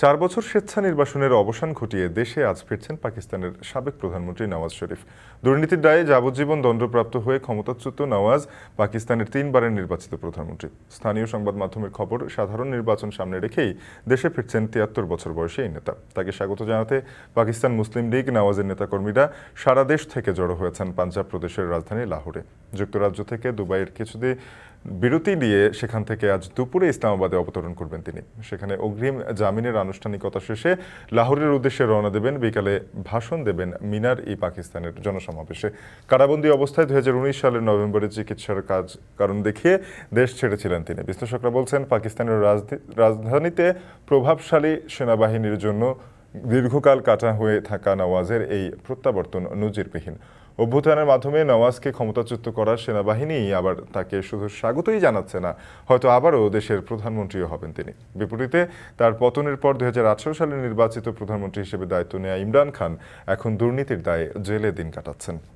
চার বছর স্বেচ্ছা নির্বাসনের অবসান ঘটিয়ে দেশে আজ ফিরছেন পাকিস্তানের সাবেক প্রধানমন্ত্রী নওয়াজ শরীফ দুর্নীতির দায়ে যাবজ্জীবন দণ্ডপ্রাপ্ত হয়ে ক্ষমতাচ্যুত নওয়াজ পাকিস্তানের তিনবারের নির্বাচিত প্রধানমন্ত্রী স্থানীয় সংবাদ মাধ্যমের খবর সাধারণ নির্বাচন সামনে রেখেই দেশে ফিরছেন তিয়াত্তর বছর বয়সী এই নেতা তাকে স্বাগত জানাতে পাকিস্তান মুসলিম লীগ নওয়াজের নেতাকর্মীরা সারা দেশ থেকে জড়ো হয়েছেন পাঞ্জাব প্রদেশের রাজধানী লাহোরে যুক্তরাজ্য থেকে দুবাইয়ের কিছুদিন বিরতি দিয়ে সেখান থেকে আজ দুপুরে ইসলামাবাদে অবতরণ করবেন তিনি সেখানে অগ্রিম জামিনের আনুষ্ঠানিকতা শেষে লাহোরের উদ্দেশ্যে রওনা দেবেন বিকালে ভাষণ দেবেন মিনার ই পাকিস্তানের জনসমাবেশে কারাবন্দী অবস্থায় দুই সালের নভেম্বরে চিকিৎসার কাজ কারণ দেখিয়ে দেশ ছেড়েছিলেন তিনি বিশ্লেষকরা বলছেন পাকিস্তানের রাজধানীতে প্রভাবশালী সেনাবাহিনীর জন্য দীর্ঘকাল কাটা হয়ে থাকা নওয়াজের এই প্রত্যাবর্তন নজিরবিহীন অভ্যুত্থানের মাধ্যমে নওয়াজকে ক্ষমতাচ্যুত করার সেনাবাহিনী আবার তাকে শুধু স্বাগতই জানাচ্ছে না হয়তো আবারও দেশের প্রধানমন্ত্রীও হবেন তিনি বিপরীতে তার পতনের পর দু সালে নির্বাচিত প্রধানমন্ত্রী হিসেবে দায়িত্ব নেয়া ইমরান খান এখন দুর্নীতির দায়ে জেলে দিন কাটাচ্ছেন